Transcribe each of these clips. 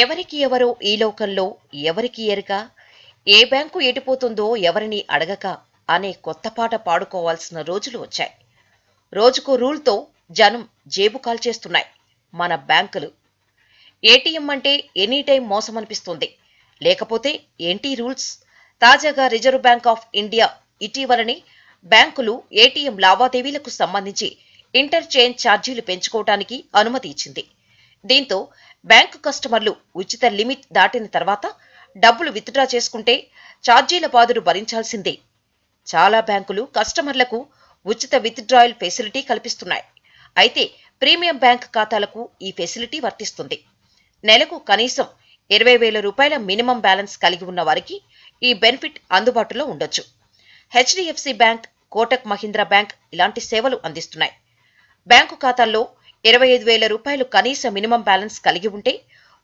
ఎవరికి ఎవరో ఈ లోకంలో ఎవరికి ఎరుక ఏ బ్యాంకు ఎటుపోతుందో ఎవరిని అడగక అనే కొత్త పాట పాడుకోవాల్సిన రోజులు వచ్చాయి రోజుకో రూల్తో జనం జేబు కాల్చేస్తున్నాయి మన బ్యాంకులు ఏటీఎం అంటే ఎనీ టైం మోసమనిపిస్తుంది లేకపోతే ఏంటి రూల్స్ తాజాగా రిజర్వ్ బ్యాంక్ ఆఫ్ ఇండియా ఇటీవలని బ్యాంకులు ఏటీఎం లావాదేవీలకు సంబంధించి ఇంటర్చేంజ్ ఛార్జీలు పెంచుకోవటానికి అనుమతి ఇచ్చింది దీంతో బ్యాంకు కస్టమర్లు ఉచిత లిమిట్ దాటిన తర్వాత డబ్బులు విత్డ్రా చేసుకుంటే ఛార్జీల బాధలు భరించాల్సిందే చాలా బ్యాంకులు కస్టమర్లకు ఉచిత విత్డ్రాయల్ ఫెసిలిటీ కల్పిస్తున్నాయి అయితే ప్రీమియం బ్యాంక్ ఖాతాలకు ఈ ఫెసిలిటీ వర్తిస్తుంది నెలకు కనీసం ఇరవై వేల రూపాయల మినిమం బ్యాలెన్స్ కలిగి ఉన్న వారికి ఈ బెనిఫిట్ అందుబాటులో ఉండొచ్చు HDFC bank Kotak Mahindra bank ఇలాంటి సేవలు అందిస్తున్నాయి బ్యాంకు ఖాతాల్లో ఇరవై ఐదు వేల రూపాయలు కనీస మినిమం బ్యాలెన్స్ కలిగి ఉంటే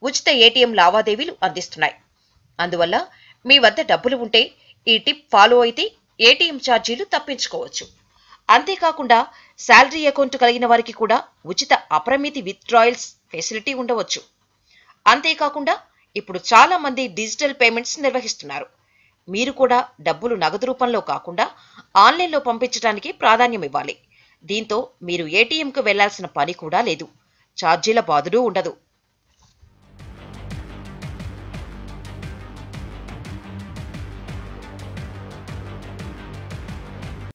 ఉచిత ఏటీఎం లావాదేవీలు అందిస్తున్నాయి అందువల్ల మీ వద్ద డబ్బులు ఉంటే ఈ టిప్ ఫాలో అయితే ఏటీఎం ఛార్జీలు తప్పించుకోవచ్చు అంతేకాకుండా శాలరీ అకౌంట్ కలిగిన వారికి కూడా ఉచిత అప్రమితి విత్డ్రాయల్స్ ఫెసిలిటీ ఉండవచ్చు అంతేకాకుండా ఇప్పుడు చాలా మంది డిజిటల్ పేమెంట్స్ నిర్వహిస్తున్నారు మీరు కూడా డబ్బులు నగదు రూపంలో కాకుండా ఆన్లైన్లో పంపించడానికి ప్రాధాన్యం ఇవ్వాలి దీంతో మీరు ఏటీఎంకు వెళ్లాల్సిన పని కూడా లేదు ఛార్జీల బాధుడూ ఉండదు